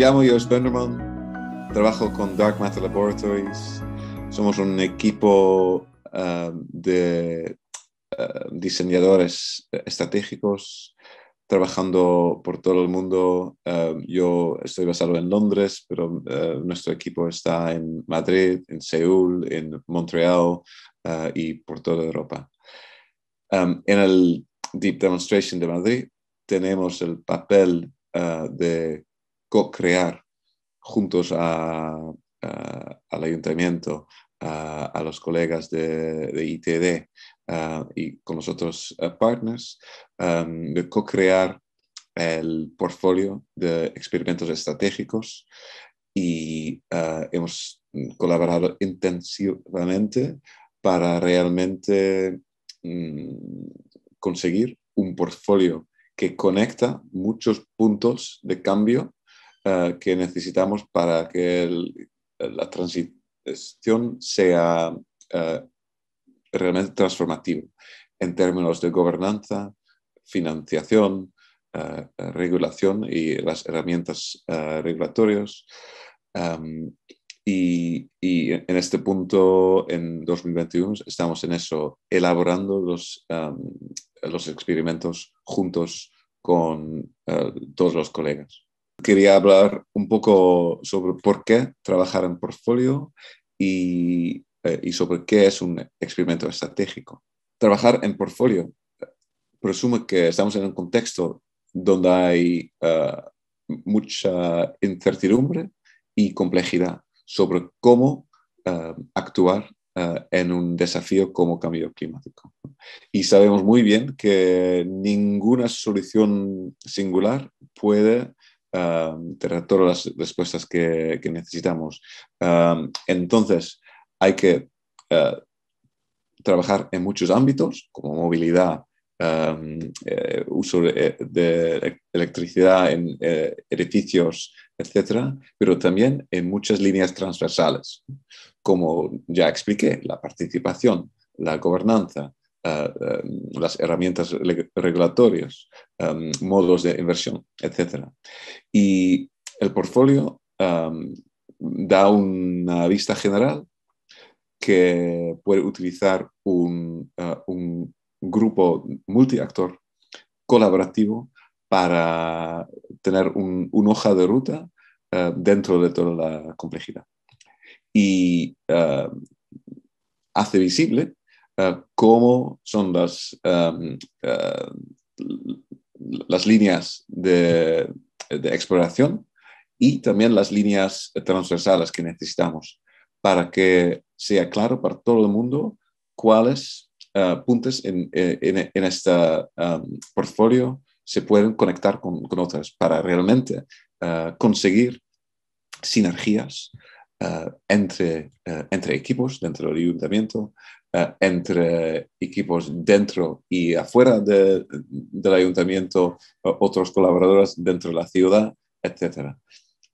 llamo Josh Benderman, trabajo con Dark Matter Laboratories, somos un equipo eh, de eh, diseñadores estratégicos trabajando por todo el mundo. Eh, yo estoy basado en Londres, pero nuestro equipo está en Madrid, en Seúl, en Montreal y por toda Europa. en el Deep Demonstration de Madrid tenemos el papel de co-crear juntos al ayuntamiento, a, los colegas de, ITD y con los otros eh, partners, em, de co-crear el portfolio de experimentos estratégicos y eh, hemos colaborado intensivamente para realmente mm, conseguir un portfolio que conecta muchos puntos de cambio eh, que necesitamos para que la transición sea eh, realmente transformativa en términos de gobernanza, financiación, eh, regulación y las herramientas regulatorias. Em, y, en este punto, en 2021, estamos en eso, elaborando los, em, los experimentos juntos con todos los colegas. Quería hablar un poco sobre por qué trabajar en portfolio eh, y, sobre qué es un experimento estratégico. Trabajar en portfolio presume que estamos en un contexto donde hay eh, mucha incertidumbre y complejidad sobre cómo eh, actuar en un desafío como cambio climático. Y sabemos muy bien que ninguna solución singular puede Um, todas las respuestas que, necesitamos. Um, entonces, hay que uh, trabajar en muchos ámbitos, como movilidad, um, eh, uso de, electricidad en eh, edificios, etcétera, pero también en muchas líneas transversales, como ya expliqué, la participación, la gobernanza, eh, eh, las herramientas regulatorias, eh, modos de inversión, etc. Y el portfolio da una vista general que puede utilizar un, grupo multiactor colaborativo para tener un, una hoja de ruta dentro de toda la complejidad. Y hace visible Ah, cómo son las, ah, las líneas de, exploración y también las líneas transversales que necesitamos para que sea claro para todo el mundo cuáles ah, puntos en, este portfolio se pueden conectar con, con otras para realmente conseguir sinergias entre equipos dentro del ayuntamiento, eh, entre equipos dentro y afuera del ayuntamiento, otros colaboradores dentro de la ciudad, etc.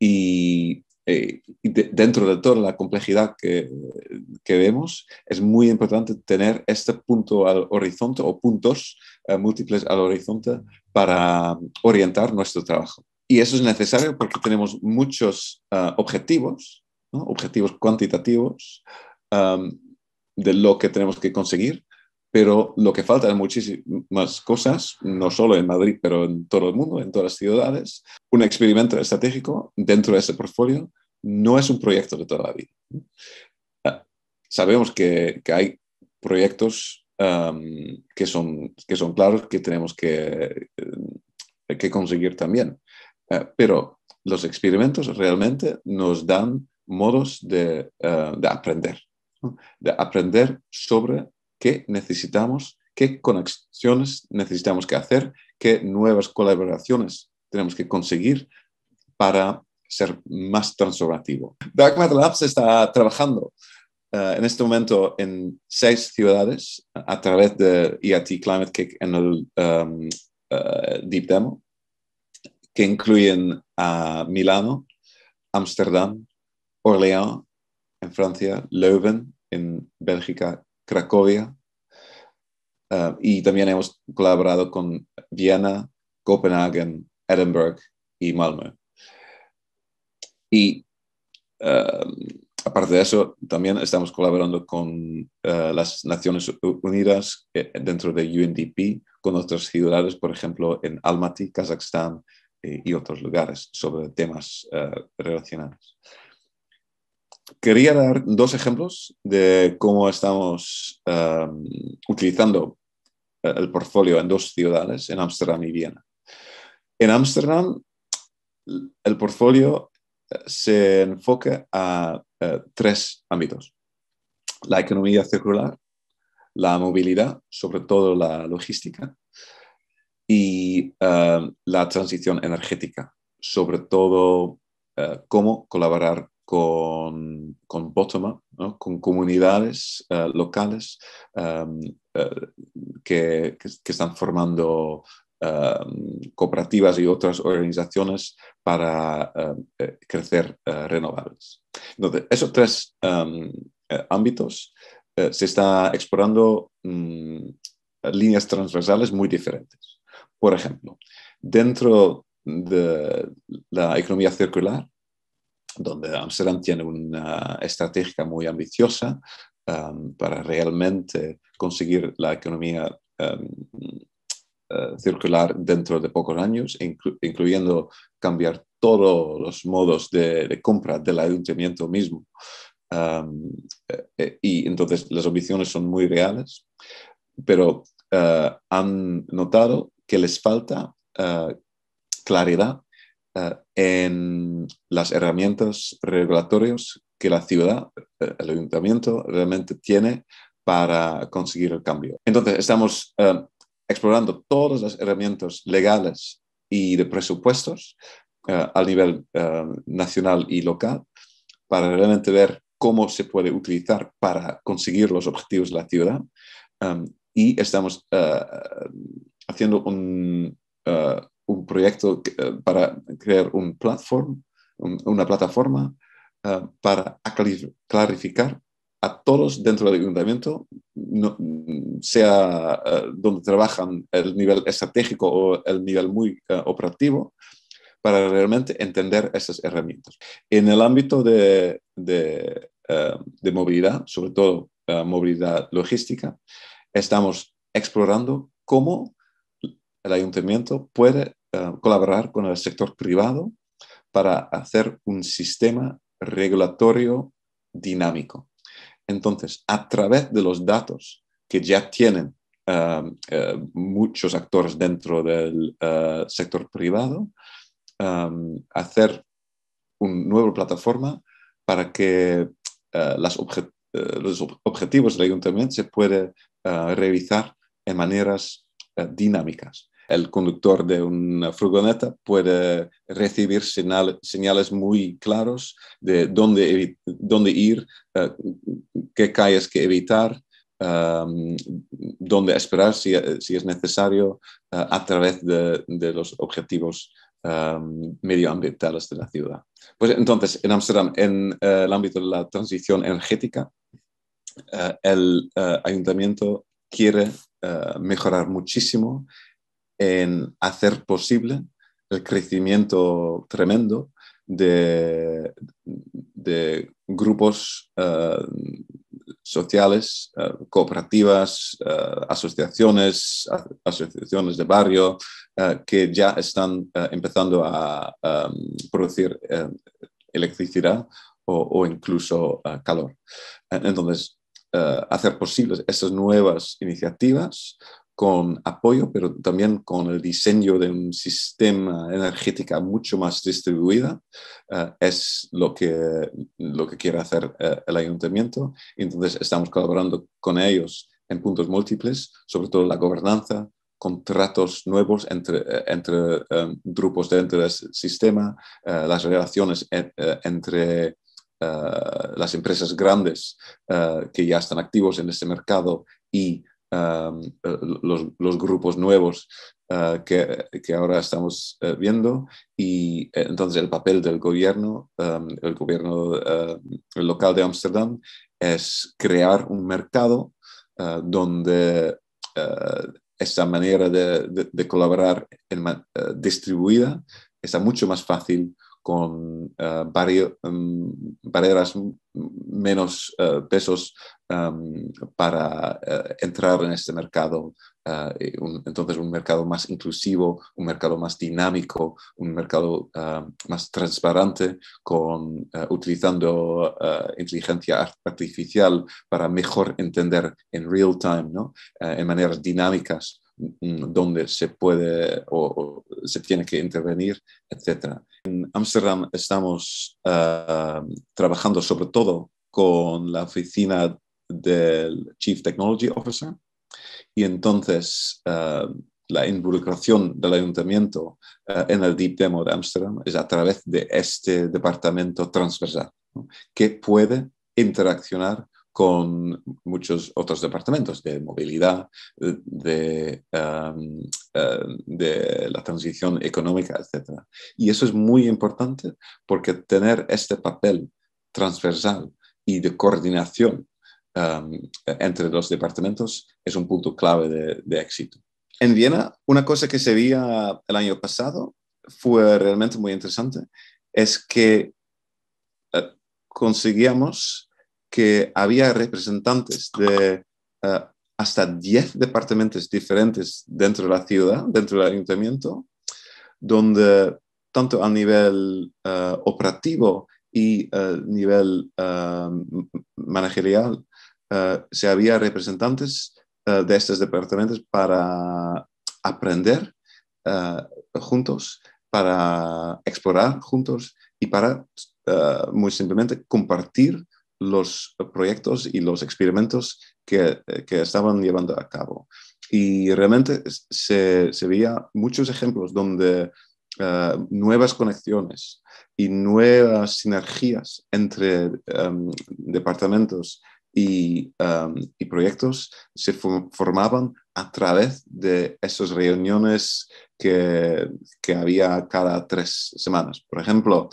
Y eh, dentro de toda la complejidad que, que, vemos, es muy importante tener este punto al horizonte o puntos eh, múltiples al horizonte para orientar nuestro trabajo. Y eso es necesario porque tenemos muchos objetivos, objetivos cuantitativos, em, de lo que tenemos que conseguir, pero lo que falta es muchísimas cosas, no solo en Madrid, pero en todo el mundo, en todas las ciudades. Un experimento estratégico dentro de ese portfolio no es un proyecto de toda la vida. Ah, sabemos que, hay proyectos que, son, que son claros que tenemos que, eh, que conseguir también, ah, pero los experimentos realmente nos dan modos de ah, aprender de aprender sobre qué necesitamos, qué conexiones necesitamos que hacer, qué nuevas colaboraciones tenemos que conseguir para ser más transformativo. Dark Matter Labs está trabajando eh, en este momento en seis ciudades a través de e IAT Climate Kick en el em, eh, Deep Demo, que incluyen a Milano, Ámsterdam, Orléans, en Francia, Leuven, en Bélgica, Cracovia, ah, y también hemos colaborado con Viena, Copenhague, Edinburgh y Malmö. Y ah, aparte de eso, también estamos colaborando con ah, las Naciones Unidas eh, dentro de UNDP, con otros ciudades, por ejemplo, en Almaty, Kazajstán eh, y otros lugares sobre temas relacionados quería dar dos ejemplos de cómo estamos em, utilizando eh, el portfolio en dos ciudades, en Ámsterdam y Viena. En Ámsterdam, el portfolio eh, se enfoca a, eh, tres ámbitos. La economía circular, la movilidad, sobre todo la logística, y em, la transición energética, sobre todo cómo colaborar con, con bottom-up, con comunidades eh, locales em, eh, que, están formando em, cooperativas y otras organizaciones para em, eh, crecer renovables. Entonces, esos tres ámbitos se está explorando mm, líneas transversales muy diferentes. Por ejemplo, dentro de la economía circular, donde Amsterdam tiene una estrategia muy ambiciosa um, para realmente conseguir la economía um, uh, circular dentro de pocos años, incluyendo cambiar todos los modos de, de compra del ayuntamiento mismo. Um, eh, eh, y entonces las ambiciones son muy reales, pero uh, han notado que les falta uh, claridad eh, en las herramientas regulatorias que la ciudad, eh, el ayuntamiento, realmente tiene para conseguir el cambio. Entonces, estamos eh, explorando todas las herramientas legales y de presupuestos a nivel nacional y local para realmente ver cómo se puede utilizar para conseguir los objetivos de la ciudad. Um, y estamos haciendo un un proyecto eh, para crear un platform, una plataforma eh, para clarificar a todos dentro del ayuntamiento, sea eh, donde trabajan el nivel estratégico o el nivel muy operativo, para realmente entender esas herramientas. En el ámbito de, de movilidad, sobre todo movilidad logística, estamos explorando cómo el ayuntamiento puede eh, colaborar con el sector privado para hacer un sistema regulatorio dinámico. Entonces, a través de los datos que ya tienen eh, eh, muchos actores dentro del sector privado, hacer una nueva plataforma para que los objetivos del ayuntamiento se puedan revisar en maneras dinámicas el conductor de una furgoneta puede recibir señales muy claros de dónde, dónde ir, eh, qué calles que evitar, dónde esperar si, eh, es necesario eh, a través de, los objetivos medioambientales de la ciudad. Pues entonces, en Ámsterdam, en el ámbito de la transición energética, el ayuntamiento quiere mejorar muchísimo en hacer posible el crecimiento tremendo de, grupos eh, sociales, eh, cooperativas, eh, asociaciones, asociaciones de barrio, que ya están empezando a producir electricidad o, incluso calor. Entonces, hacer posibles esas nuevas iniciativas con apoyo, pero también con el diseño de un sistema energético mucho más distribuida, eh, es lo que, lo que quiere hacer eh, el ayuntamiento. Entonces, estamos colaborando con ellos en puntos múltiples, sobre todo la gobernanza, contratos nuevos entre, eh, entre grupos dentro del sistema, las relaciones entre las empresas grandes que ya están activos en este mercado y eh, los, grupos nuevos eh, que, ahora estamos eh, viendo y entonces el papel del gobierno, el gobierno local de Ámsterdam es crear un mercado donde esa manera de, colaborar distribuida está mucho más fácil con eh, em, barreras menos eh, pesos em, para eh, entrar en este mercado. entonces, un mercado más inclusivo, un mercado más dinámico, un mercado más transparente, con, utilizando inteligencia artificial para mejor entender en real time, en maneras dinámicas, Mm, donde se puede o, se tiene que intervenir, etc. En Ámsterdam estamos ah, trabajando sobre todo con la oficina del Chief Technology Officer y entonces ah, la involucración del ayuntamiento ah, en el Deep Demo de Ámsterdam es a través de este departamento transversal que puede interaccionar con muchos otros departamentos de movilidad, de, em, em, de la transición económica, etc. Y eso es muy importante porque tener este papel transversal y de coordinación em, entre los departamentos es un punto clave de, éxito. En Viena, una cosa que se veía el año pasado fue realmente muy interesante, es que eh, conseguíamos que había representantes de eh, hasta 10 departamentos diferentes dentro de la ciudad, dentro del ayuntamiento, donde tanto a nivel eh, operativo y a eh, nivel managerial se había representantes de estos departamentos para aprender juntos, para explorar juntos y para muy simplemente compartir los proyectos y los experimentos eh, que, estaban llevando a cabo. Y realmente se, se veía muchos ejemplos donde eh, nuevas conexiones y nuevas sinergias entre em, departamentos em, y, proyectos se formaban a través de esas reuniones que, que había cada tres semanas. Por ejemplo,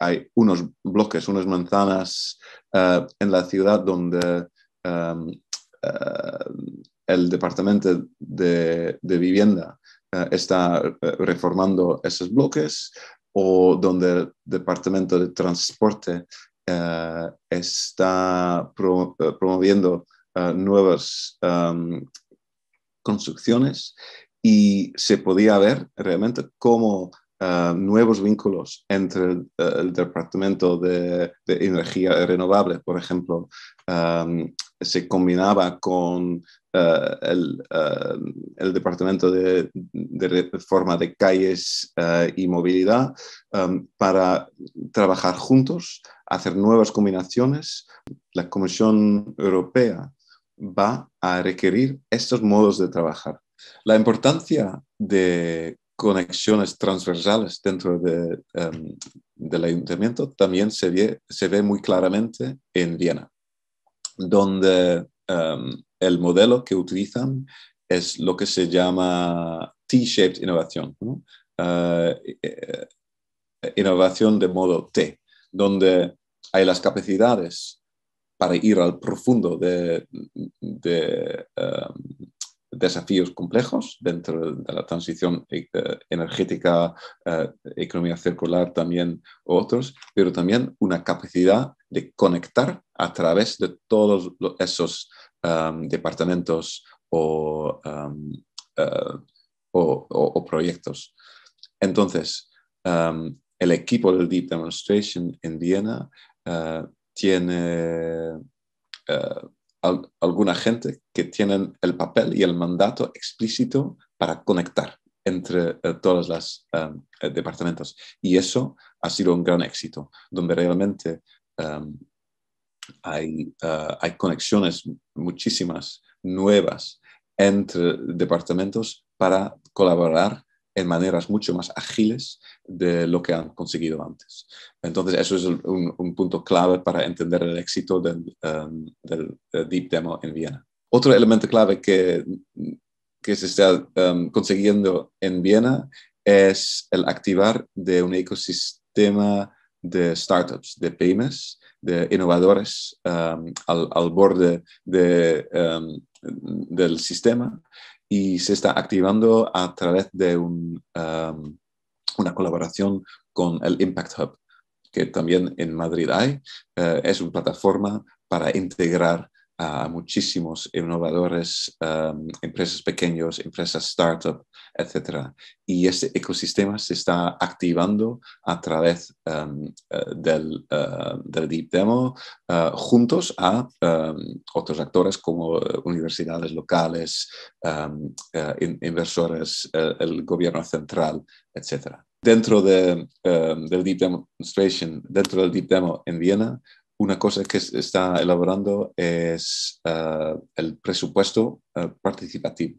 hay unos bloques, unas manzanas eh, en la ciudad donde em, eh, el departamento de, vivienda eh, está reformando esos bloques o donde el departamento de transporte está promoviendo nuevas em, construcciones y se podía ver realmente cómo eh, nuevos vínculos entre el, eh, Departamento de, Energía Renovable, por ejemplo, em, se combinaba con eh, el, Departamento de, Reforma de Calles y Movilidad em, para trabajar juntos, hacer nuevas combinaciones. La Comisión Europea va a requerir estos modos de trabajar. La importancia de conexiones transversales dentro de, em, del ayuntamiento también se ve, se ve muy claramente en Viena, donde em, el modelo que utilizan es lo que se llama T-shaped innovación, eh, eh, innovación de modo T, donde hay las capacidades para ir al profundo de, em, desafíos complejos dentro de la transición eh, energética, eh, economía circular también otros, pero también una capacidad de conectar a través de todos esos um, departamentos um, eh, o, proyectos. Entonces, um, el equipo del Deep Demonstration en Viena tiene alguna gente que tienen el papel y el mandato explícito para conectar entre eh, todos los em, eh, departamentos. Y eso ha sido un gran éxito, donde realmente em, hay, eh, hay conexiones muchísimas nuevas entre departamentos para colaborar en maneras mucho más ágiles de lo que han conseguido antes. Entonces, eso es un, punto clave para entender el éxito um, del, Deep Demo en Viena. Otro elemento clave que, que se está um, consiguiendo en Viena es el activar de un ecosistema de startups, de pymes, de innovadores um, al, borde del sistema y se está activando a través de um, una colaboración con el Impact Hub, que también en Madrid hay. Eh, es una plataforma para integrar a muchísimos innovadores, em, empresas pequeñas, empresas startup, etc. Y este ecosistema se está activando a través em, eh, del, eh, del, Deep Demo, eh, juntos a em, otros actores como universidades locales, inversores, el gobierno central, etc. Dentro del Deep dentro del Deep Demo en Viena, una cosa que se está elaborando es eh, el presupuesto eh, participativo.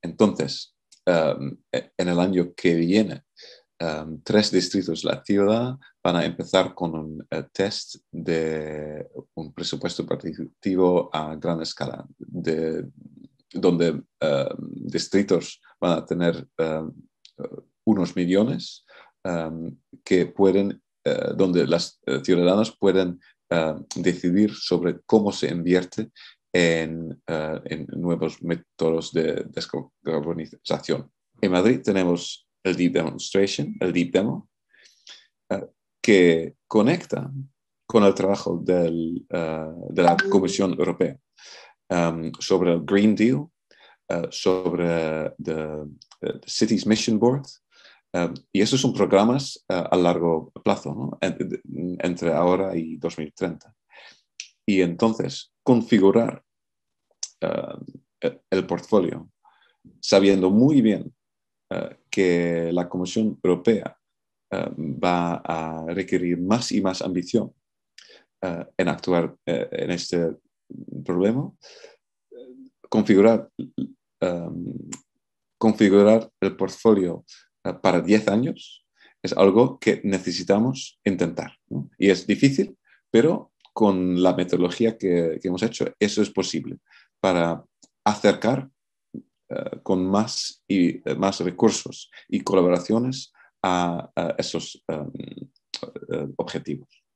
Entonces, em, e, en el año que viene, em, tres distritos de la ciudad van a empezar con un eh, test de un presupuesto participativo a gran escala, de, donde em, distritos van a tener unos millones que pueden donde las ciudadanos pueden eh, decidir sobre cómo se invierte eh, en, nuevos métodos de descarbonización. En Madrid tenemos el Deep Demonstration, el Deep Demo, eh, que conecta con el trabajo de la Comisión Europea em, sobre el Green Deal, sobre the, Cities Mission Board, Em, y esos son programas eh, a largo plazo, entre ahora y 2030. Y entonces, configurar eh, e, el, portfolio, sabiendo muy bien eh, que la Comisión Europea va a requerir más y más ambición en actuar en este problema, configurar, em, configurar el portfolio eh, para 10 años es algo que necesitamos intentar. Y es difícil, pero con la metodología que, hemos hecho, eso es posible para acercar eh, con más, y, eh, más recursos y colaboraciones a, esos em, objetivos.